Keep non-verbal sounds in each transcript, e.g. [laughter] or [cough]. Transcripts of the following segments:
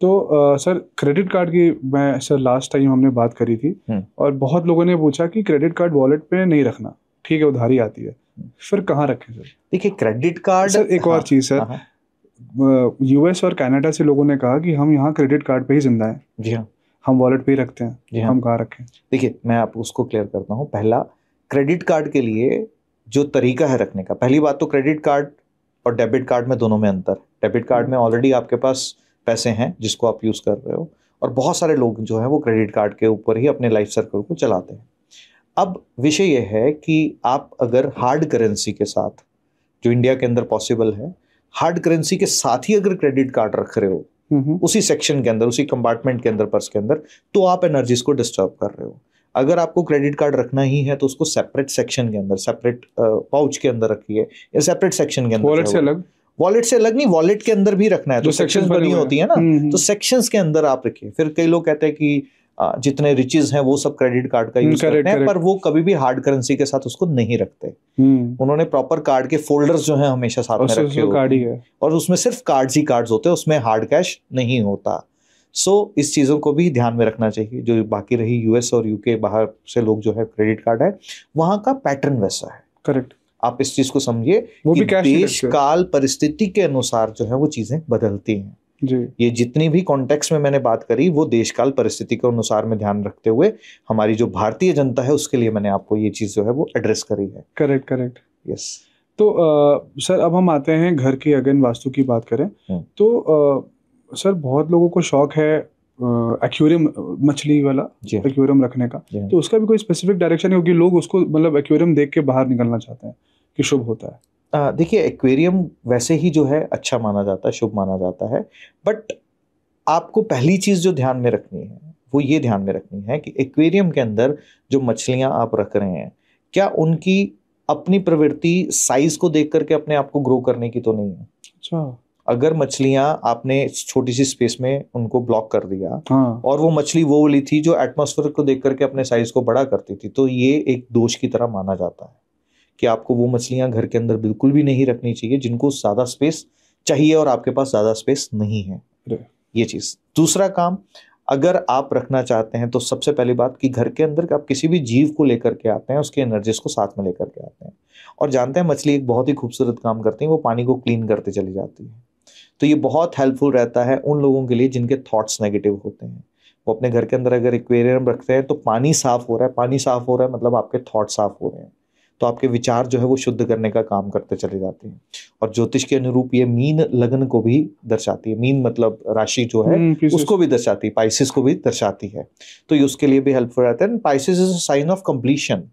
तो आ, sir credit card की मैं सर लास्ट टाइम हमने बात करी थी हम्म। और बहुत लोगों ने पूछा कि क्रेडिट कार्ड वॉलेट पे नहीं रखना ठीक है उधारी आती है हम्म। फिर कहाँ रखें सर देखिए क्रेडिट कार्ड सर एक हाँ, और चीज़ सर हाँ, यूएस हाँ। और कनाडा से लोगों ने कहा कि हम यहाँ क्रेडिट कार्ड पे ही जिंदा हैं जी हाँ हम वॉलेट पे ही रखते हैं जी हाँ हम कहाँ रखें देखिए मैं आप उसको क्लियर करता हूँ पहला क्रेडिट कार्ड के लिए जो तरीका है रखने का पहली बात तो क्रेडिट कार्ड और डेबिट कार्ड में दोनों में अंतर डेबिट कार्ड में ऑलरेडी आपके पास पैसे हैं जिसको आप यूज़ कर रहे हो और बहुत सारे लोग जो हैं वो क्रेडिट कार्ड के ऊपर ही अपने लाइफ सर्कल को चलाते हैं अब विषय यह है कि आप अगर हार्ड करेंसी के साथ जो इंडिया के अंदर पॉसिबल है हार्ड करेंसी के साथ ही अगर क्रेडिट कार्ड रख रहे हो हम्म, हम्म। उसी सेक्शन के अंदर उसी कंपार्टमेंट के अंदर पर्स के अंदर तो आप एनर्जीज को डिस्टर्ब कर रहे हो अगर आपको क्रेडिट कार्ड रखना ही है तो उसको सेपरेट सेक्शन के अंदर सेपरेट पाउच के अंदर रखिए या सेपरेट सेक्शन के अंदर वॉलेट से अलग वॉलेट से अलग नहीं वॉलेट के अंदर भी रखना है तो सेक्शन बनी होती है ना हम्म, हम्म। तो सेक्शंस के अंदर आप रखिए फिर कई लोग कहते हैं कि जितने रिचेज हैं वो सब क्रेडिट कार्ड का यूज हम्म, करते हैं पर वो कभी भी हार्ड करेंसी के साथ उसको नहीं रखते उन्होंने प्रॉपर कार्ड के फोल्डर्स जो हैं हमेशा साथ में रखे होते हैं और उसमें सिर्फ कार्ड्स ही कार्ड्स होते हैं उसमें हार्ड कैश नहीं होता सो इस चीज़ों को भी ध्यान में रखना चाहिए जो बाकी रही यूएस और यूके बाहर से लोग जो है क्रेडिट कार्ड है वहाँ का पैटर्न वैसा है करेक्ट आप इस चीज़ को समझिए देश काल परिस्थिति के अनुसार जो है वो चीज़ें बदलती हैं जी ये जितनी भी कॉन्टेक्स में मैंने बात करी वो देश काल परिस्थिति के अनुसार में ध्यान रखते हुए हमारी जो भारतीय जनता है उसके लिए मैंने आपको ये चीज़ जो है वो एड्रेस करी है करेक्ट करेक्ट यस तो आ, सर अब हम आते हैं घर की अगेन वास्तु की बात करें हम्म। तो आ, सर बहुत लोगों को शौक है एक्वेरियम मछली वाला एक्वेरियम रखने का तो उसका भी कोई स्पेसिफिक डायरेक्शन है क्योंकि लोग उसको मतलब एक्वेरियम देख के बाहर निकलना चाहते हैं कि शुभ होता है देखिए एक्वेरियम वैसे ही जो है अच्छा माना जाता है शुभ माना जाता है बट आपको पहली चीज़ जो ध्यान में रखनी है वो ये ध्यान में रखनी है कि एक्वेरियम के अंदर जो मछलियाँ आप रख रहे हैं क्या उनकी अपनी प्रवृत्ति साइज को देख करके अपने आप को ग्रो करने की तो नहीं है अच्छा अगर मछलियां आपने छोटी सी स्पेस में उनको ब्लॉक कर दिया हाँ। और वो मछली वो वाली थी जो एटमोसफेयर को देख करके अपने साइज को बड़ा करती थी तो ये एक दोष की तरह माना जाता है कि आपको वो मछलियां घर के अंदर बिल्कुल भी नहीं रखनी चाहिए जिनको ज़्यादा स्पेस चाहिए और आपके पास ज़्यादा स्पेस नहीं है ये चीज़ दूसरा काम अगर आप रखना चाहते हैं तो सबसे पहली बात कि घर के अंदर आप किसी भी जीव को लेकर के आते हैं उसके एनर्जीज को साथ में लेकर के आते हैं और जानते हैं मछली एक बहुत ही खूबसूरत काम करती है वो पानी को क्लीन करते चली जाती है तो ये बहुत हेल्पफुल रहता है उन लोगों के लिए जिनके थॉट्स नेगेटिव होते हैं वो अपने घर के अंदर अगर एक्वेरियम रखते हैं तो पानी साफ हो रहा है पानी साफ हो रहा है मतलब आपके थॉट साफ हो रहे हैं तो आपके विचार जो है वो शुद्ध करने का काम करते चले जाते हैं और ज्योतिष के अनुरूप ये मीन लग्न को भी दर्शाती है मीन मतलब राशि जो है हम्म, उसको भी दर्शाती है पाइसिस को भी दर्शाती है तो ये उसके लिए भी हेल्पफुल रहता है Pisces is a sign of completion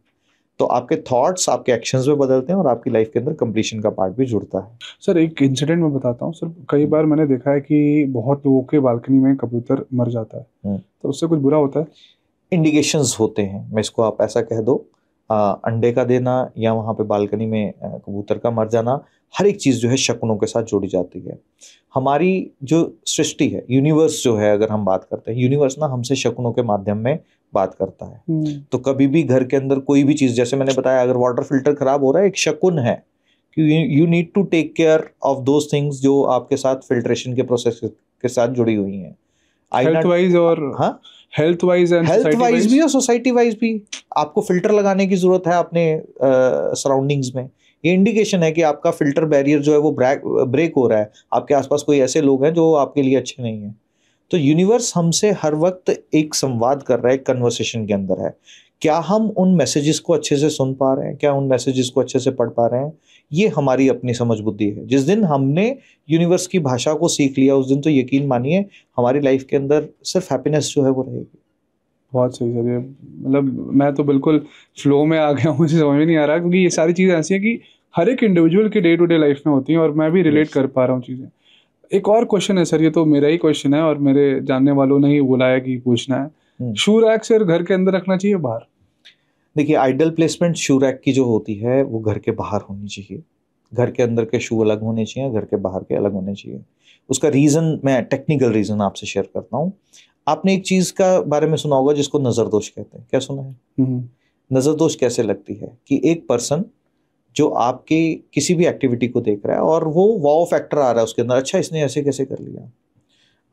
तो आपके थॉट्स आपके एक्शंस में बदलते हैं और आपकी लाइफ के अंदर कंप्लीशन का पार्ट भी जुड़ता है सर एक इंसिडेंट मैं बताता हूँ सर कई बार मैंने देखा है कि बहुत लोगों के बालकनी में कबूतर मर जाता है हम्म। तो उससे कुछ बुरा होता है इंडिकेशंस होते हैं मैं इसको आप ऐसा कह दो अंडे का देना या वहाँ पे बालकनी में कबूतर का मर जाना हर एक चीज़ जो है शकुनों के साथ जुड़ी जाती है हमारी जो सृष्टि है यूनिवर्स जो है अगर हम बात करते हैं यूनिवर्स ना हमसे शकुनों के माध्यम में बात करता है हम्म। तो कभी भी घर के अंदर कोई भी चीज़ जैसे मैंने बताया अगर वाटर फिल्टर खराब हो रहा है एक शकुन है कि you need to take care of those things जो आपके साथ फिल्ट्रेशन के प्रोसेस के साथ जुड़ी हुई हैं आई और हाँ health wise and health wise भी और सोसाइटी वाइज भी आपको फिल्टर लगाने की जरूरत है अपने सराउंडिंग्स में ये इंडिकेशन है कि आपका फिल्टर बैरियर जो है वो ब्रेक ब्रेक हो रहा है आपके आसपास कोई ऐसे लोग हैं जो आपके लिए अच्छे नहीं है तो यूनिवर्स हमसे हर वक्त एक संवाद कर रहा है कन्वर्सेशन के अंदर है क्या हम उन मैसेजेस को अच्छे से सुन पा रहे हैं क्या उन मैसेजेस को अच्छे से पढ़ पा रहे हैं ये हमारी अपनी समझ बुद्धि है जिस दिन हमने यूनिवर्स की भाषा को सीख लिया उस दिन तो यकीन मानिए हमारी लाइफ के अंदर सिर्फ हैप्पीनेस जो है वो रहेगी बहुत सही सर ये मतलब मैं तो बिल्कुल फ्लो में आ गया हूँ मुझे समझ में नहीं आ रहा क्योंकि ये सारी चीज़ें ऐसी हैं कि हर एक इंडिविजुअल के डे टू डे लाइफ में होती हैं और मैं भी रिलेट कर पा रहा हूँ चीज़ें एक और क्वेश्चन है सर ये तो मेरा ही क्वेश्चन है और मेरे जानने वालों ने ही बुलाया कि पूछना है हम्म। शू रैक सिर्फ घर के अंदर रखना चाहिए बाहर देखिए आइडल प्लेसमेंट शू रैक की जो होती है वो घर के बाहर होनी चाहिए घर के अंदर के शू अलग होने चाहिए घर के बाहर के अलग होने चाहिए उसका रीज़न मैं टेक्निकल रीज़न आपसे शेयर करता हूँ आपने एक चीज़ का बारे में सुना होगा जिसको नजरदोष कहते हैं क्या सुना है हम्म। नजरदोष कैसे लगती है कि एक पर्सन जो आपके किसी भी एक्टिविटी को देख रहा है और वो वाओ फैक्टर आ रहा है उसके अंदर अच्छा इसने ऐसे कैसे कर लिया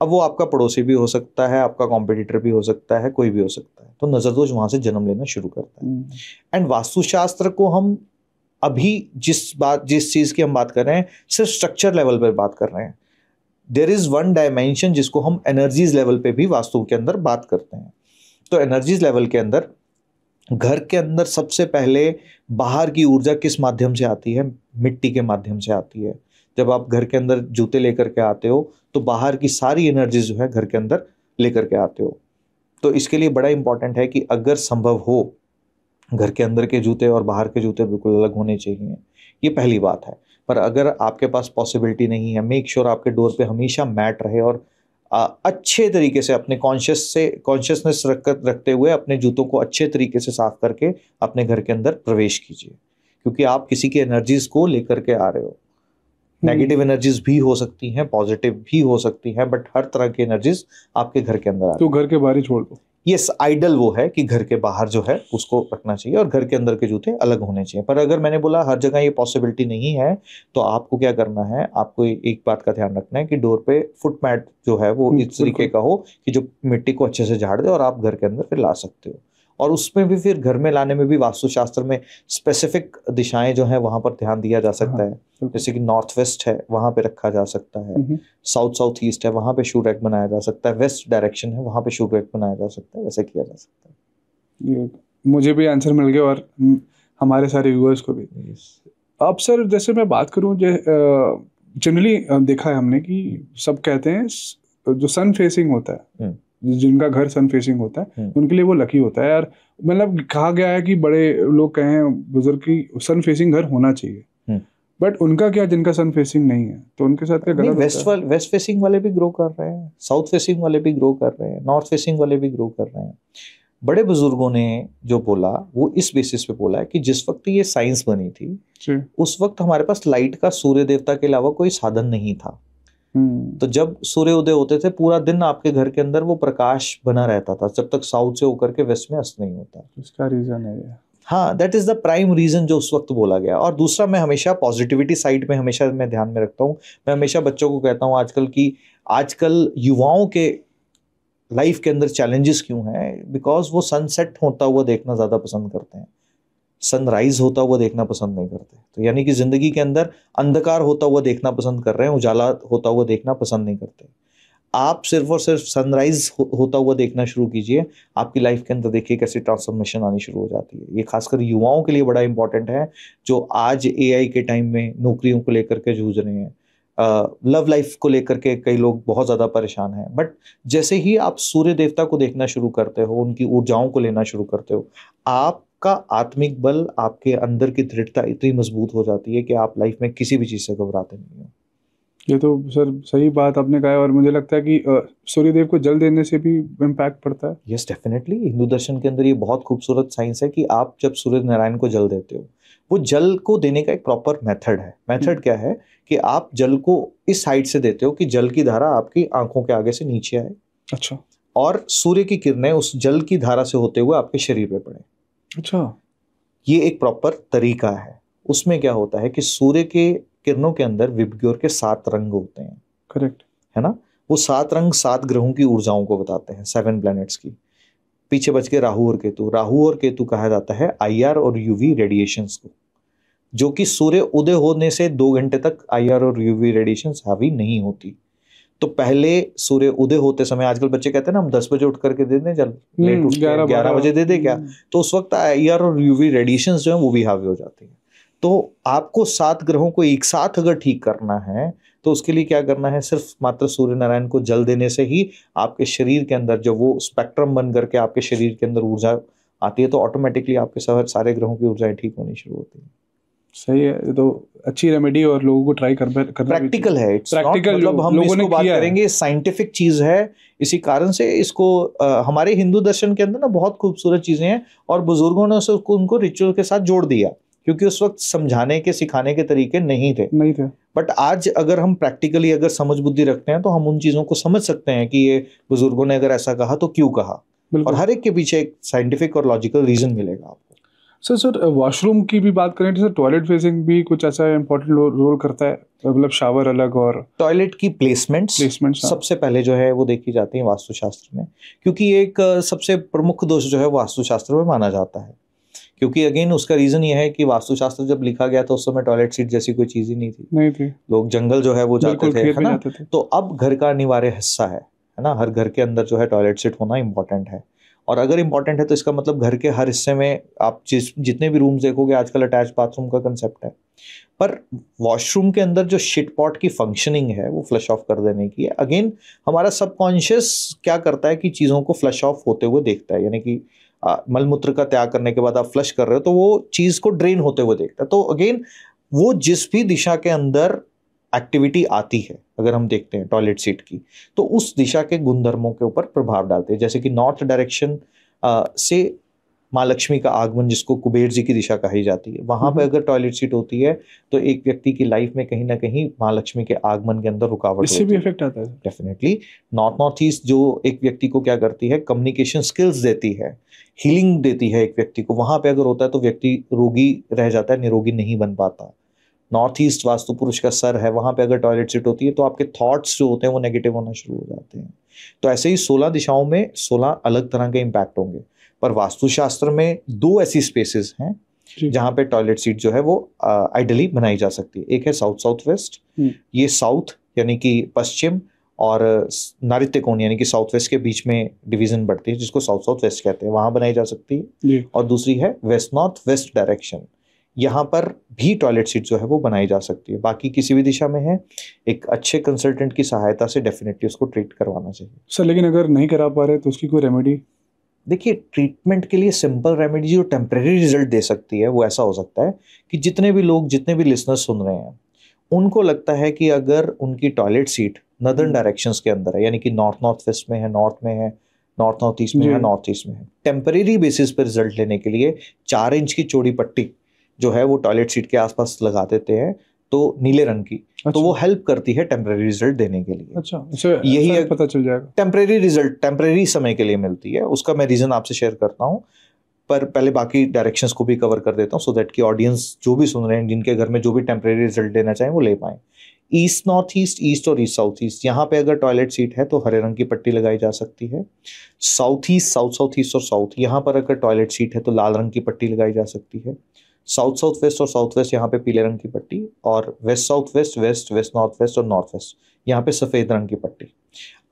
अब वो आपका पड़ोसी भी हो सकता है आपका कॉम्पिटिटर भी हो सकता है कोई भी हो सकता है तो नजरदोज वहां से जन्म लेना शुरू करता है एंड हम्म। वास्तुशास्त्र को हम अभी जिस बात जिस चीज की हम बात कर रहे हैं सिर्फ स्ट्रक्चर लेवल पर बात कर रहे हैं देर इज वन डायमेंशन जिसको हम एनर्जीज लेवल पे भी वास्तु के अंदर बात करते हैं तो एनर्जीज लेवल के अंदर घर के अंदर सबसे पहले बाहर की ऊर्जा किस माध्यम से आती है मिट्टी के माध्यम से आती है जब आप घर के अंदर जूते लेकर के आते हो तो बाहर की सारी एनर्जी जो है घर के अंदर लेकर के आते हो तो इसके लिए बड़ा इंपॉर्टेंट है कि अगर संभव हो घर के अंदर के जूते और बाहर के जूते बिल्कुल अलग होने चाहिए ये पहली बात है पर अगर आपके पास पॉसिबिलिटी नहीं है मेक श्योर sure आपके डोर पे हमेशा मैट रहे और आ, अच्छे तरीके से अपने कॉन्शियस से कॉन्शियसनेस रख कर रखते हुए अपने जूतों को अच्छे तरीके से साफ करके अपने घर के अंदर प्रवेश कीजिए क्योंकि आप किसी की एनर्जीज को लेकर के आ रहे हो नेगेटिव हम्म। एनर्जीज भी हो सकती हैं पॉजिटिव भी हो सकती हैं बट हर तरह की एनर्जीज आपके घर के अंदर तो घर के बाहर ही छोड़ दो यस आइडल वो है कि घर के बाहर जो है उसको रखना चाहिए और घर के अंदर के जूते अलग होने चाहिए पर अगर मैंने बोला हर जगह ये पॉसिबिलिटी नहीं है तो आपको क्या करना है आपको एक बात का ध्यान रखना है कि डोर पे फुट मैट जो है वो हम्म, इस तरीके का हो कि जो मिट्टी को अच्छे से झाड़ दे और आप घर के अंदर फिर ला सकते हो और उसमें भी फिर घर में लाने में भी वास्तुशास्त्र में स्पेसिफिक दिशाएं जो है वहां पर ध्यान दिया जा सकता हाँ, है जैसे कि नॉर्थ वेस्ट है वहां पे रखा जा सकता है साउथ साउथ ईस्ट है वहां पे शू रैक बनाया जा सकता है वेस्ट डायरेक्शन है वहां पे शू रैक बनाया जा सकता है वैसे किया जा सकता है मुझे भी आंसर मिल गया और हमारे सारे व्यूअर्स को भी अब सर जैसे मैं बात करूँ जनरली देखा है हमने कि सब कहते हैं जो सन फेसिंग होता है हम्म। जिनका घर सन फेसिंग होता है हम्म। उनके लिए वो लकी होता है यार मतलब कहा गया है कि बड़े लोग कहें बुजुर्ग की सन फेसिंग घर होना चाहिए बट हम्म। उनका क्या जिनका सन फेसिंग नहीं है तो उनके साथ क्या गलत वेस्ट वाले वेस्ट फेसिंग वाले भी ग्रो कर रहे हैं साउथ फेसिंग वाले भी ग्रो कर रहे हैं नॉर्थ फेसिंग वाले भी ग्रो कर रहे हैं बड़े बुजुर्गों ने जो बोला वो इस बेसिस पे बोला है कि जिस वक्त ये साइंस बनी थी उस वक्त हमारे पास लाइट का सूर्य देवता के अलावा कोई साधन नहीं था हम्म। तो जब सूर्य उदय होते थे पूरा दिन आपके घर के अंदर वो प्रकाश बना रहता था जब तक साउथ से होकर के वेस्ट में अस्त नहीं होता इसका रीजन है हाँ that is the prime reason जो उस वक्त बोला गया और दूसरा मैं हमेशा पॉजिटिविटी साइड में हमेशा मैं ध्यान में रखता हूँ मैं हमेशा बच्चों को कहता हूँ आजकल की आजकल युवाओं के लाइफ के अंदर चैलेंजेस क्यों हैं बिकॉज वो सनसेट होता हुआ देखना ज़्यादा पसंद करते हैं सनराइज होता हुआ देखना पसंद नहीं करते तो यानी कि ज़िंदगी के अंदर अंधकार होता हुआ देखना पसंद कर रहे हैं उजाला होता हुआ देखना पसंद नहीं करते आप सिर्फ और सिर्फ सनराइज हो, होता हुआ देखना शुरू कीजिए आपकी लाइफ के अंदर देखिए कैसे ट्रांसफॉर्मेशन आनी शुरू हो जाती है ये खासकर युवाओं के लिए बड़ा इंपॉर्टेंट है जो आज ए के टाइम में नौकरियों को लेकर के जूझ रहे हैं लव लाइफ को लेकर के कई लोग बहुत ज़्यादा परेशान हैं बट जैसे ही आप सूर्य देवता को देखना शुरू करते हो उनकी ऊर्जाओं को लेना शुरू करते हो आप आपका आत्मिक बल आपके अंदर की दृढ़ता इतनी मजबूत हो जाती है कि आप लाइफ में किसी भी चीज़ से घबराते नहीं हो ये तो सर सही बात आपने कहा और मुझे लगता है कि सूर्यदेव को जल देने से भी इम्पैक्ट पड़ता है यस डेफिनेटली हिंदू दर्शन के अंदर ये बहुत खूबसूरत साइंस है कि आप जब सूर्य नारायण को जल देते हो वो जल को देने का एक प्रॉपर मेथड है मेथड hmm. क्या है कि आप जल को इस साइड से देते हो कि जल की धारा आपकी आंखों के आगे से नीचे आए अच्छा और सूर्य की किरणें उस जल की धारा से होते हुए आपके शरीर पे पड़े अच्छा ये एक प्रॉपर तरीका है उसमें क्या होता है कि सूर्य के किरणों के अंदर विबग्योर के सात रंग होते हैं करेक्ट है ना वो सात रंग सात ग्रहों की ऊर्जाओं को बताते हैं सेवन प्लैनेट्स की पीछे बच के राहु और केतु राहु और केतु कहा जाता है आईआर और यूवी रेडिएशंस को जो कि सूर्य उदय होने से दो घंटे तक आईआर और यूवी रेडिएशंस हावी नहीं होती तो पहले सूर्य उदय होते समय आजकल बच्चे कहते हैं ना हम दस बजे उठ करके दे दें जल हम्म, लेट उठ ग्यारह बजे दे दे क्या हम्म। तो उस वक्त आयर और यूवी रेडिएशन जो है वो भी हावी हो जाती है तो आपको सात ग्रहों को एक साथ अगर ठीक करना है तो उसके लिए क्या करना है सिर्फ मात्र सूर्य नारायण को जल देने से ही आपके शरीर के अंदर जो वो स्पेक्ट्रम बन करके आपके शरीर के अंदर ऊर्जा आती है तो ऑटोमेटिकली आपके सारे ग्रहों की ऊर्जाएं ठीक होनी शुरू होती है सही है तो अच्छी रेमेडी और लोगों को ट्राई कर करना प्रैक्टिकल है प्रैक्टिकल मतलब हम लोगों ने बात करेंगे साइंटिफिक चीज है इसी कारण से इसको आ, हमारे हिंदू दर्शन के अंदर ना बहुत खूबसूरत चीजें हैं और बुजुर्गों ने उसको उनको रिचुअल के साथ जोड़ दिया क्योंकि उस वक्त समझाने के सिखाने के तरीके नहीं थे नहीं थे बट आज अगर हम प्रैक्टिकली अगर समझ बुद्धि रखते हैं तो हम उन चीज़ों को समझ सकते हैं कि ये बुजुर्गों ने अगर ऐसा कहा तो क्यों कहा और हर एक के पीछे एक साइंटिफिक और लॉजिकल रीजन मिलेगा आपको सर सर वॉशरूम की भी बात करें तो सर टॉयलेट फेसिंग भी कुछ ऐसा इंपॉर्टेंट रोल करता है मतलब शावर अलग और टॉयलेट की प्लेसमेंट प्लेसमेंट हाँ। सबसे पहले जो है वो देखी जाती है वास्तुशास्त्र में क्योंकि एक सबसे प्रमुख दोष जो है वास्तुशास्त्र में माना जाता है क्योंकि अगेन उसका रीजन यह है कि वास्तुशास्त्र जब लिखा गया था तो उस समय टॉयलेट सीट जैसी कोई चीज ही नहीं थी नहीं थी लोग जंगल जो है वो जाते थे है ना तो अब घर का अनिवार्य हिस्सा है है ना हर घर के अंदर जो है टॉयलेट सीट होना इम्पोर्टेंट है और अगर इंपॉर्टेंट है तो इसका मतलब घर के हर हिस्से में आप जिस जितने भी रूम्स देखोगे आजकल अटैच बाथरूम का कंसेप्ट है पर वॉशरूम के अंदर जो शिट पॉट की फंक्शनिंग है वो फ्लश ऑफ कर देने की है अगेन हमारा सबकॉन्शियस क्या करता है कि चीज़ों को फ्लश ऑफ होते हुए देखता है यानी कि मलमूत्र का त्याग करने के बाद आप फ्लश कर रहे हो तो वो चीज़ को ड्रेन होते हुए देखता है तो अगेन वो जिस भी दिशा के अंदर एक्टिविटी आती है अगर हम देखते हैं टॉयलेट सीट की तो उस दिशा के गुणधर्मों के ऊपर प्रभाव डालते हैं जैसे कि नॉर्थ डायरेक्शन से माँ लक्ष्मी का आगमन जिसको कुबेर जी की दिशा कही जाती है वहां पर हम्म। अगर टॉयलेट सीट होती है तो एक व्यक्ति की लाइफ में कहीं ना कहीं माँ लक्ष्मी के आगमन के अंदर रुकावट इससे भी इफेक्ट आता है डेफिनेटली नॉर्थ नॉर्थ ईस्ट जो एक व्यक्ति को क्या करती है कम्युनिकेशन स्किल्स देती है हीलिंग देती है एक व्यक्ति को वहां पर अगर होता है तो व्यक्ति रोगी रह जाता है निरोगी नहीं बन पाता नॉर्थ ईस्ट वास्तु पुरुष का सर है वहां पे अगर टॉयलेट सीट होती है तो आपके थॉट्स जो होते हैं वो नेगेटिव होना शुरू हो जाते हैं तो ऐसे ही सोलह दिशाओं में सोलह अलग तरह के इम्पैक्ट होंगे पर वास्तुशास्त्र में दो ऐसी स्पेसेस हैं जहाँ पे टॉयलेट सीट जो है वो आइडली बनाई जा सकती है एक है साउथ साउथ वेस्ट ये साउथ यानी कि पश्चिम और नारित्य कोण यानी कि साउथ वेस्ट के बीच में डिवीजन बढ़ती है जिसको साउथ साउथ वेस्ट कहते हैं वहां बनाई जा सकती है और दूसरी है वेस्ट नॉर्थ वेस्ट डायरेक्शन यहाँ पर भी टॉयलेट सीट जो है वो बनाई जा सकती है बाकी किसी भी दिशा में है एक अच्छे कंसल्टेंट की सहायता से डेफिनेटली उसको ट्रीट करवाना चाहिए सर लेकिन अगर नहीं करा पा रहे तो उसकी कोई रेमेडी देखिए ट्रीटमेंट के लिए सिंपल रेमेडी जो टेम्प्रेरी रिजल्ट दे सकती है वो ऐसा हो सकता है कि जितने भी लोग जितने भी लिसनर सुन रहे हैं उनको लगता है कि अगर उनकी टॉयलेट सीट नदर्न डायरेक्शन के अंदर है यानी कि नॉर्थ नॉर्थ वेस्ट में है नॉर्थ में है नॉर्थ नॉर्थ ईस्ट में है नॉर्थ ईस्ट में है टेम्परेरी बेसिस पर रिजल्ट लेने के लिए चार इंच की चौड़ी पट्टी जो है वो टॉयलेट सीट के आसपास लगा देते हैं तो नीले रंग की अच्छा। तो वो हेल्प अच्छा। करती है टेम्परेरी रिजल्ट देने के लिए अच्छा यही एक पता चल जाएगा टेम्परेरी रिजल्ट टेम्पररी समय के लिए मिलती है उसका मैं रीज़न आपसे शेयर करता हूँ पर पहले बाकी डायरेक्शंस को भी कवर कर देता हूँ सो दैट की ऑडियंस जो भी सुन रहे हैं जिनके घर में जो भी टेम्परेरी रिजल्ट देना चाहें वो ले पाए ईस्ट नॉर्थ ईस्ट ईस्ट और ईस्ट साउथ ईस्ट यहाँ पे अगर टॉयलेट सीट है तो हरे रंग की पट्टी लगाई जा सकती है south east south south east और साउथ यहाँ पर अगर टॉयलेट सीट है तो लाल रंग की पट्टी लगाई जा सकती है साउथ साउथ वेस्ट और साउथ वेस्ट यहाँ पे पीले रंग की पट्टी और west south west west west north west और नॉर्थ वेस्ट यहाँ पे सफ़ेद रंग की पट्टी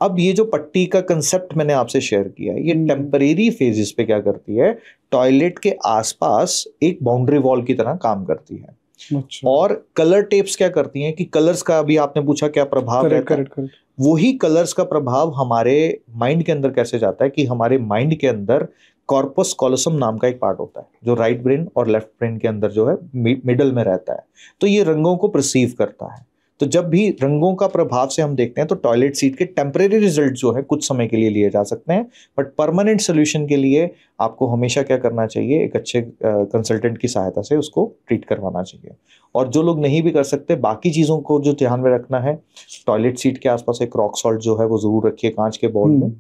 अब ये जो पट्टी का कंसेप्ट मैंने आपसे शेयर किया है ये टेम्परेरी हम्म। फेजिस पे क्या करती है टॉयलेट के आसपास एक बाउंड्री वॉल की तरह काम करती है अच्छा। और कलर टेप्स क्या करती हैं कि कलर्स का अभी आपने पूछा क्या प्रभाव करेक्ट करेक्ट करेक्ट वही कलर्स का प्रभाव हमारे माइंड के अंदर कैसे जाता है कि हमारे माइंड के अंदर कॉर्पस कॉलोसम नाम का एक पार्ट होता है जो राइट ब्रेन और लेफ्ट ब्रेन के अंदर जो है मिडल में रहता है तो ये रंगों को प्रसीव करता है तो जब भी रंगों का प्रभाव से हम देखते हैं तो टॉयलेट सीट के टेम्परेरी रिजल्ट जो है कुछ समय के लिए लिए जा सकते हैं बट परमानेंट सोल्यूशन के लिए आपको हमेशा क्या करना चाहिए एक अच्छे कंसल्टेंट की सहायता से उसको ट्रीट करवाना चाहिए और जो लोग नहीं भी कर सकते बाकी चीज़ों को जो ध्यान में रखना है टॉयलेट सीट के आसपास एक रॉक सॉल्ट जो है वो ज़रूर रखिए कांच के बॉल हम्म। में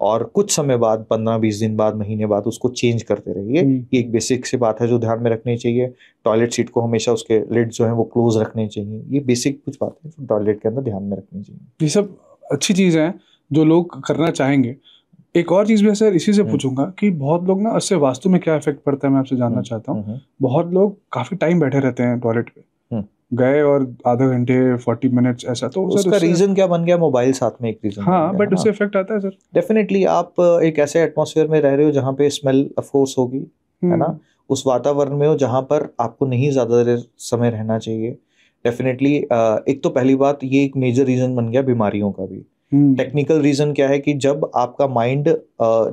और कुछ समय बाद पंद्रह बीस दिन बाद महीने बाद उसको चेंज करते रहिए ये हम्म। एक बेसिक से बात है जो ध्यान में रखनी चाहिए टॉयलेट सीट को हमेशा उसके लिड जो है वो क्लोज रखने चाहिए ये बेसिक कुछ बात है टॉयलेट के अंदर ध्यान में रखनी चाहिए ये सब अच्छी चीज है जो लोग करना चाहेंगे एक और चीज़ मैं सर इसी से हम्म। पूछूंगा कि बहुत लोग ना इससे वास्तु में क्या इफेक्ट पड़ता है मैं आपसे जानना हम्म। चाहता हूँ बहुत लोग काफ़ी टाइम बैठे रहते हैं टॉयलेट पे गए और आधे घंटे फोर्टी मिनट्स ऐसा तो उसका रीजन क्या बन गया मोबाइल साथ में एक रीजन हाँ बट उससे इफेक्ट आता है सर डेफिनेटली आप एक ऐसे एटमोसफेयर में रह रहे हो जहाँ पे स्मेल अफकोर्स होगी है ना हम्म। उस वातावरण में हो जहाँ पर आपको नहीं ज़्यादा देर समय रहना चाहिए डेफिनेटली एक तो पहली बात ये एक मेजर रीज़न बन गया बीमारियों का भी टेक्निकल हम्म। रीजन क्या है कि जब आपका माइंड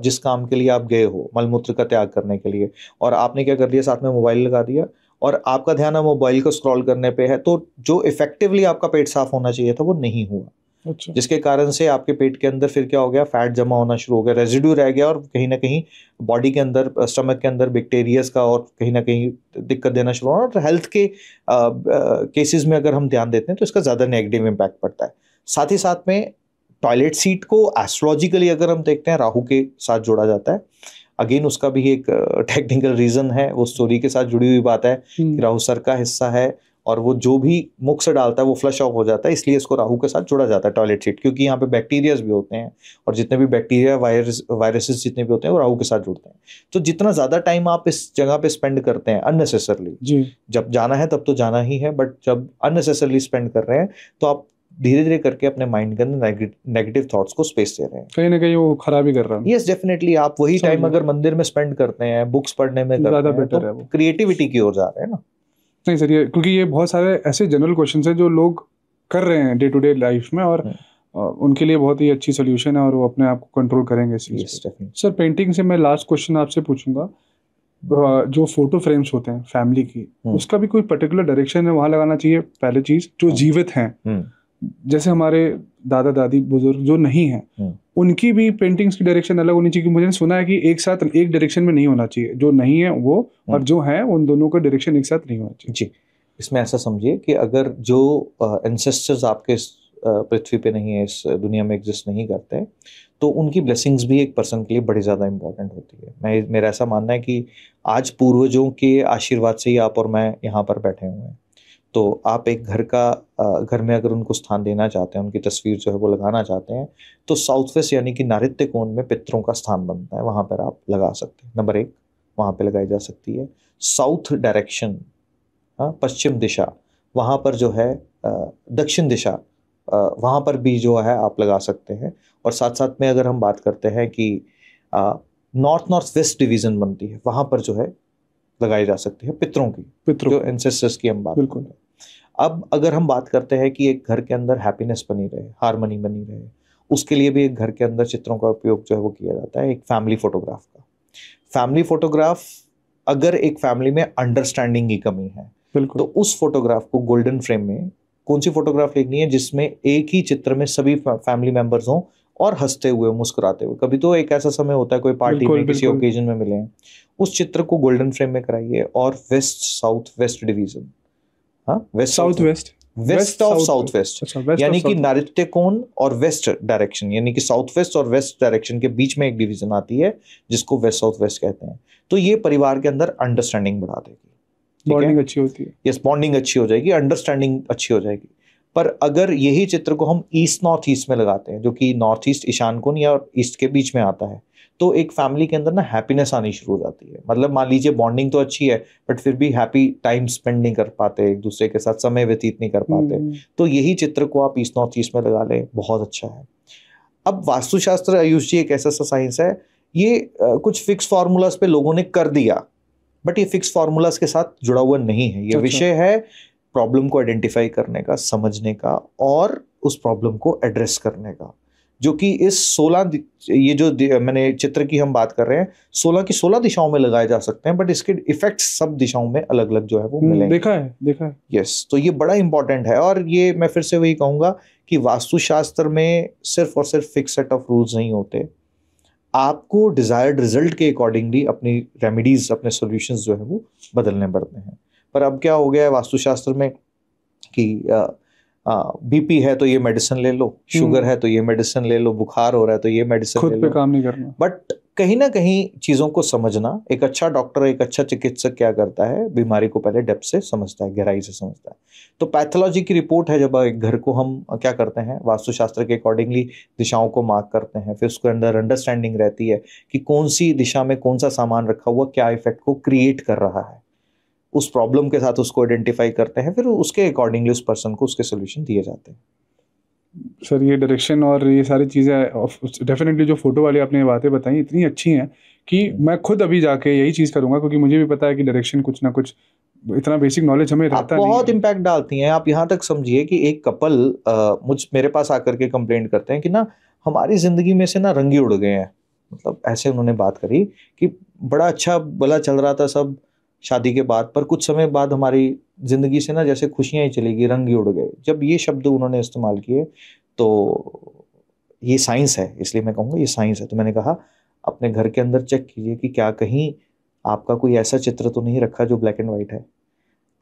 जिस काम के लिए आप गए हो मलमूत्र का त्याग करने के लिए और आपने क्या कर दिया साथ में मोबाइल लगा दिया और आपका ध्यान है मोबाइल को स्क्रॉल करने पे है तो जो इफेक्टिवली आपका पेट साफ होना चाहिए था वो नहीं हुआ अच्छा। जिसके कारण से आपके पेट के अंदर फिर क्या हो गया फैट जमा होना शुरू हो गया रेजिड्यू रह गया और कहीं ना कहीं बॉडी के अंदर स्टमक के अंदर बैक्टीरियाज का और कहीं ना कहीं दिक्कत देना शुरू होना और हेल्थ के केसेस में अगर हम ध्यान देते हैं तो इसका ज़्यादा नेगेटिव इम्पैक्ट पड़ता है साथ ही साथ में टॉयलेट सीट को एस्ट्रोलॉजिकली अगर हम देखते हैं राहू के साथ जोड़ा जाता है अगेन उसका भी एक टेक्निकल रीज़न है वो स्टोरी के साथ जुड़ी हुई बात है हम्म। कि राहु सर का हिस्सा है और वो जो भी मुख से डालता है वो फ्लश ऑफ हो जाता है इसलिए इसको राहु के साथ जुड़ा जाता है टॉयलेट सीट क्योंकि यहाँ पे बैक्टीरियाज भी होते हैं और जितने भी बैक्टीरिया वायरस वायरसेस जितने भी होते हैं वो राहु के साथ जुड़ते हैं तो जितना ज़्यादा टाइम आप इस जगह पे स्पेंड करते हैं अननेसेसरली जब जाना है तब तो जाना ही है बट जब अननेसेसरली स्पेंड कर रहे हैं तो आप धीरे धीरे करके अपने माइंड के अंदर नेगेटिव थॉट्स को स्पेस दे रहे हैं कहीं ना कहीं वो खराबी कर रहा है यस डेफिनेटली आप वही टाइम अगर मंदिर में स्पेंड करते हैं बुक्स पढ़ने में ज्यादा बेटर तो है वो क्रिएटिविटी की ओर जा रहे हैं ना नहीं सर ये क्योंकि ये बहुत सारे ऐसे जनरल क्वेश्चन है जो लोग कर रहे हैं डे टू डे लाइफ में और hmm. उनके लिए बहुत ही अच्छी सोल्यूशन है और वो अपने आप को कंट्रोल करेंगे इस yes, सर पेंटिंग से मैं लास्ट क्वेश्चन आपसे पूछूंगा जो फोटो फ्रेम्स होते हैं फैमिली की hmm. उसका भी कोई पर्टिकुलर डायरेक्शन है वहां लगाना चाहिए पहले चीज जो hmm. जीवित हैं जैसे हमारे दादा दादी बुजुर्ग जो नहीं है हम्म। उनकी भी पेंटिंग्स की डायरेक्शन अलग होनी चाहिए मुझे सुना है कि एक साथ एक डायरेक्शन में नहीं होना चाहिए जो नहीं है वो हम्म। और जो है उन दोनों का डायरेक्शन एक साथ नहीं होना चाहिए जी इसमें ऐसा समझिए कि अगर जो एंसेस्टर्स आपके पृथ्वी पे नहीं है इस दुनिया में एग्जिस्ट नहीं करते तो उनकी ब्लेसिंग्स भी एक पर्सन के लिए बड़ी ज़्यादा इम्पॉर्टेंट होती है मैं मेरा ऐसा मानना है कि आज पूर्वजों के आशीर्वाद से ही आप और मैं यहाँ पर बैठे हुए हैं तो आप एक घर का घर में अगर उनको स्थान देना चाहते हैं उनकी तस्वीर जो है वो लगाना चाहते हैं तो साउथ वेस्ट यानी कि नारित्य कोण में पितरों का स्थान बनता है वहाँ पर आप लगा सकते हैं नंबर एक वहाँ पर लगाई जा सकती है साउथ डायरेक्शन पश्चिम दिशा वहाँ पर जो है दक्षिण दिशा वहाँ पर भी जो है आप लगा सकते हैं और साथ साथ में अगर हम बात करते हैं कि नॉर्थ नॉर्थ वेस्ट डिवीज़न बनती है वहाँ पर जो है लगाई जा सकती है पितरों की पितरों जो एंसेस्टर्स की हम बात बिल्कुल अब अगर हम बात करते हैं कि एक घर के अंदर हैप्पीनेस बनी रहे हारमोनी बनी रहे उसके लिए भी एक घर के अंदर चित्रों का उपयोग जो है वो किया जाता है एक फैमिली फोटोग्राफ का फैमिली फोटोग्राफ अगर एक फैमिली में अंडरस्टैंडिंग की कमी है तो उस फोटोग्राफ को गोल्डन फ्रेम में कौन सी फोटोग्राफ लेनी है जिसमें एक ही चित्र में सभी फैमिली मेंबर्स हों और हंसते हुए मुस्कुराते हुए कभी तो एक ऐसा समय होता है कोई पार्टी में किसी ओकेजन में मिले हैं उस चित्र को गोल्डन फ्रेम में कराइए और west south west division south west west of south west यानी कि नैऋत्य कोण और वेस्ट डायरेक्शन यानी कि साउथ वेस्ट और वेस्ट डायरेक्शन के बीच में एक डिवीजन आती है जिसको वेस्ट साउथ वेस्ट कहते हैं तो ये परिवार के अंदर अंडरस्टैंडिंग बढ़ा देगी बॉन्डिंग अच्छी होती है यस बॉन्डिंग अच्छी हो जाएगी अंडरस्टैंडिंग अच्छी हो जाएगी पर अगर यही चित्र को हम ईस्ट नॉर्थ ईस्ट में लगाते हैं जो कि नॉर्थ ईस्ट ईशान कोण या ईस्ट के बीच में आता है तो एक फैमिली के अंदर ना हैप्पीनेस आनी शुरू हो जाती है मतलब मान लीजिए बॉन्डिंग तो अच्छी है बट फिर भी हैप्पी टाइम स्पेंड नहीं कर पाते एक दूसरे के साथ समय व्यतीत नहीं कर पाते हम्म। तो यही चित्र को आप ईस्ट नॉर्थ ईस्ट में लगा लें बहुत अच्छा है अब वास्तुशास्त्र आयुष जी एक ऐसा सा साइंस है ये कुछ फिक्स फार्मूलाज पे लोगों ने कर दिया बट ये फिक्स फार्मूलाज के साथ जुड़ा हुआ नहीं है ये अच्छा, अच्छा। विषय है प्रॉब्लम को आइडेंटिफाई करने का समझने का और उस प्रॉब्लम को एड्रेस करने का जो कि इस 16 ये जो मैंने चित्र की हम बात कर रहे हैं 16 की 16 दिशाओं में लगाए जा सकते हैं बट इसके इफेक्ट सब दिशाओं में अलग अलग जो है वो हम्म, मिलेंगे देखा है देखा है यस तो ये बड़ा इंपॉर्टेंट है और ये मैं फिर से वही कहूंगा कि वास्तुशास्त्र में सिर्फ और सिर्फ फिक्स सेट ऑफ रूल्स नहीं होते आपको डिजायर्ड रिजल्ट के अकॉर्डिंगली अपनी रेमिडीज अपने सोल्यूशन जो है वो बदलने पड़ते हैं पर अब क्या हो गया है वास्तुशास्त्र में कि बीपी है तो ये मेडिसिन ले लो शुगर हम्म। है तो ये मेडिसिन ले लो बुखार हो रहा है तो ये मेडिसिन खुद पे काम नहीं करना बट कहीं ना कहीं चीज़ों को समझना एक अच्छा डॉक्टर एक अच्छा चिकित्सक क्या करता है बीमारी को पहले डेप से समझता है गहराई से समझता है तो पैथोलॉजी की रिपोर्ट है जब एक घर को हम क्या करते हैं वास्तुशास्त्र के अकॉर्डिंगली दिशाओं को मार्क करते हैं फिर उसके अंदर अंडरस्टैंडिंग रहती है कि कौन सी दिशा में कौन सा सामान रखा हुआ क्या इफेक्ट को क्रिएट कर रहा है उस प्रॉब्लम के साथ उसको आइडेंटिफाई करते हैं फिर उसके अकॉर्डिंगली उस पर्सन को उसके सोल्यूशन दिए जाते हैं सर ये डायरेक्शन और ये सारी चीज़ें डेफिनेटली जो फ़ोटो वाली आपने बातें बताई इतनी अच्छी हैं कि मैं खुद अभी जाके यही चीज़ करूँगा क्योंकि मुझे भी पता है कि डायरेक्शन कुछ ना कुछ इतना बेसिक नॉलेज हमें रहता नहीं बहुत इम्पैक्ट डालती हैं आप यहाँ तक समझिए कि एक कपल आ, मुझ मेरे पास आकर के कंप्लेंट करते हैं कि ना हमारी ज़िंदगी में से ना रंगी उड़ गए हैं मतलब ऐसे उन्होंने बात करी कि बड़ा अच्छा भला चल रहा था सब शादी के बाद पर कुछ समय बाद हमारी ज़िंदगी से ना जैसे खुशियां ही चलेगी रंग ही उड़ गए जब ये शब्द उन्होंने इस्तेमाल किए तो ये साइंस है इसलिए मैं कहूँगा ये साइंस है तो मैंने कहा अपने घर के अंदर चेक कीजिए कि क्या कहीं आपका कोई ऐसा चित्र तो नहीं रखा जो ब्लैक एंड वाइट है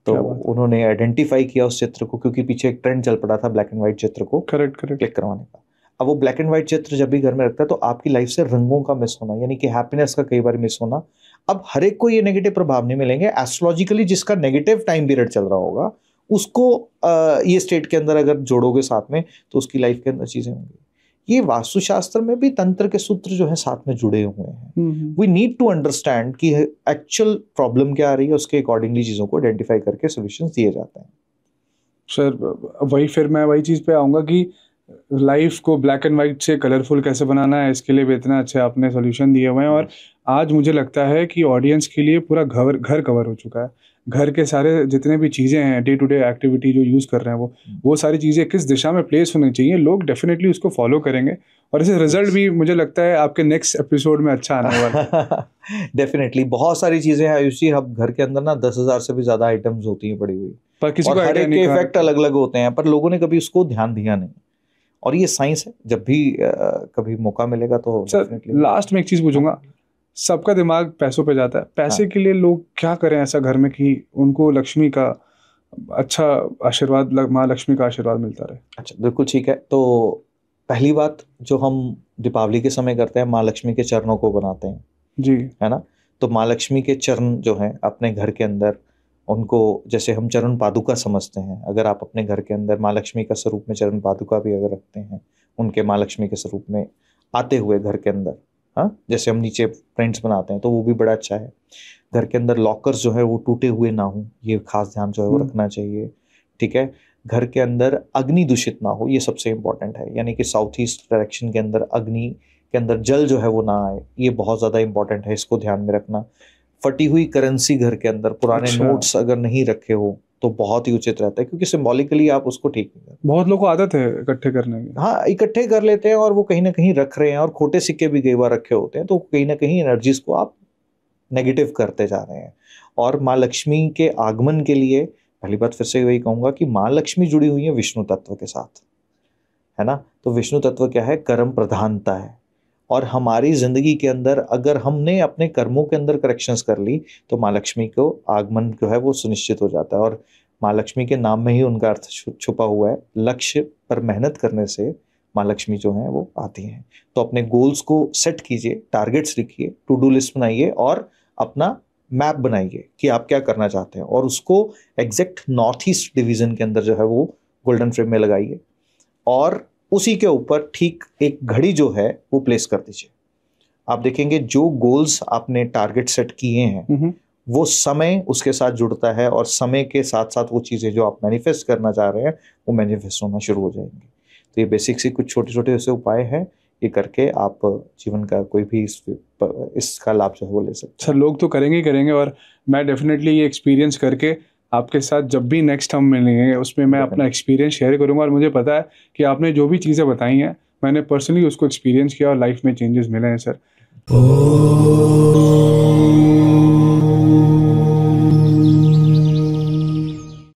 तो उन्होंने आइडेंटिफाई किया उस चित्र को क्योंकि पीछे एक ट्रेंड चल पड़ा था ब्लैक एंड व्हाइट चित्र को करेक्ट करेक्ट क्लिक करवाने का अब वो ब्लैक एंड व्हाइट चित्र जब भी घर में रखता है तो आपकी लाइफ से रंगों का मिस होना यानी कि हैप्पीनेस का कई बार मिस होना अब हर एक को ये नेगेटिव प्रभाव नहीं मिलेंगे एस्ट्रोलॉजिकली जिसका नेगेटिव टाइम पीरियड चल रहा होगा उसको आ, ये स्टेट के अंदर अगर जोड़ोगे साथ में तो उसकी लाइफ के अंदर चीज़ें होंगी ये वास्तुशास्त्र में भी तंत्र के सूत्र जो है साथ में जुड़े हुए हैं वी नीड टू अंडरस्टैंड कि एक्चुअल प्रॉब्लम क्या आ रही है उसके अकॉर्डिंगली चीज़ों को आइडेंटिफाई करके सोल्यूशन दिए जाते हैं सर वही फिर मैं वही चीज़ पे आऊंगा कि लाइफ को ब्लैक एंड वाइट से कलरफुल कैसे बनाना है इसके लिए भी इतना अच्छे आपने सोल्यूशन दिए हुए हैं और आज मुझे लगता है कि ऑडियंस के लिए पूरा घर घर कवर हो चुका है घर के सारे जितने भी चीज़ें हैं डे टू डे एक्टिविटी जो यूज़ कर रहे हैं वो वो सारी चीज़ें किस दिशा में प्लेस होनी चाहिए लोग डेफिनेटली उसको फॉलो करेंगे और इसे रिजल्ट भी मुझे लगता है आपके नेक्स्ट एपिसोड में अच्छा आने वाला डेफिनेटली [laughs] बहुत सारी चीज़ें हैं आयुषी हम घर के अंदर ना दस हज़ार से भी ज़्यादा आइटम्स होती हैं पड़ी हुई पर किसी को इफेक्ट अलग अलग होते हैं पर लोगों ने कभी उसको ध्यान दिया नहीं और ये साइंस है जब भी आ, कभी मौका मिलेगा तो सर लास्ट में एक चीज़ पूछूंगा सबका दिमाग पैसों पे जाता है पैसे हाँ। के लिए लोग क्या करें ऐसा घर में कि उनको लक्ष्मी का अच्छा आशीर्वाद माँ लक्ष्मी का आशीर्वाद मिलता रहे अच्छा बिल्कुल ठीक है तो पहली बात जो हम दीपावली के समय करते हैं माँ लक्ष्मी के चरणों को बनाते हैं जी है ना तो माँ लक्ष्मी के चरण जो हैं अपने घर के अंदर उनको जैसे हम चरण पादुका समझते हैं अगर आप अपने घर के अंदर माँ लक्ष्मी का स्वरूप में चरण पादुका भी अगर रखते हैं उनके माँ लक्ष्मी के स्वरूप में आते हुए घर के अंदर हाँ जैसे हम नीचे प्रिंट्स बनाते हैं तो वो भी बड़ा अच्छा है घर के अंदर लॉकर्स जो है वो टूटे हुए ना हो ये खास ध्यान जो है वो हम्म। रखना चाहिए ठीक है घर के अंदर अग्नि दूषित ना हो ये सबसे इम्पोर्टेंट है यानी कि साउथ ईस्ट डायरेक्शन के अंदर अग्नि के अंदर जल जो है वो ना आए ये बहुत ज़्यादा इंपॉर्टेंट है इसको ध्यान में रखना फटी हुई करेंसी घर के अंदर पुराने अच्छा। नोट्स अगर नहीं रखे हो तो बहुत ही उचित रहता है क्योंकि सिम्बॉलिकली आप उसको ठीक नहीं करते बहुत लोगों को आदत है इकट्ठे करने की हाँ इकट्ठे कर लेते हैं और वो कहीं ना कहीं रख रहे हैं और खोटे सिक्के भी कई बार रखे होते हैं तो कहीं ना कहीं एनर्जीज को आप नेगेटिव करते जा रहे हैं और माँ लक्ष्मी के आगमन के लिए पहली बात फिर से वही कहूंगा कि माँ लक्ष्मी जुड़ी हुई है विष्णु तत्व के साथ है ना तो विष्णु तत्व क्या है कर्म प्रधानता है और हमारी ज़िंदगी के अंदर अगर हमने अपने कर्मों के अंदर करेक्शंस कर ली तो माँ लक्ष्मी को आगमन जो है वो सुनिश्चित हो जाता है और माँ लक्ष्मी के नाम में ही उनका अर्थ छुपा हुआ है लक्ष्य पर मेहनत करने से माँ लक्ष्मी जो है वो आती हैं तो अपने गोल्स को सेट कीजिए टारगेट्स लिखिए टू डू लिस्ट बनाइए और अपना मैप बनाइए कि आप क्या करना चाहते हैं और उसको एग्जैक्ट नॉर्थ ईस्ट डिवीज़न के अंदर जो है वो गोल्डन फ्रेम में लगाइए और उसी के ऊपर ठीक एक घड़ी जो है वो प्लेस कर दीजिए आप देखेंगे जो गोल्स आपने टारगेट सेट किए हैं वो समय उसके साथ जुड़ता है और समय के साथ साथ वो चीज़ें जो आप मैनिफेस्ट करना चाह रहे हैं वो मैनिफेस्ट होना शुरू हो जाएंगे तो ये बेसिक से कुछ छोटे छोटे ऐसे उपाय हैं ये करके आप जीवन का कोई भी इस इसका लाभ जो है वो ले सकते हैं सर अच्छा, लोग तो करेंगे ही करेंगे और मैं डेफिनेटली ये एक्सपीरियंस करके आपके साथ जब भी नेक्स्ट हम मिलेंगे उसमें मैं अपना एक्सपीरियंस शेयर करूंगा और मुझे पता है कि आपने जो भी चीज़ें बताई हैं मैंने पर्सनली उसको एक्सपीरियंस किया और लाइफ में चेंजेस मिले हैं सर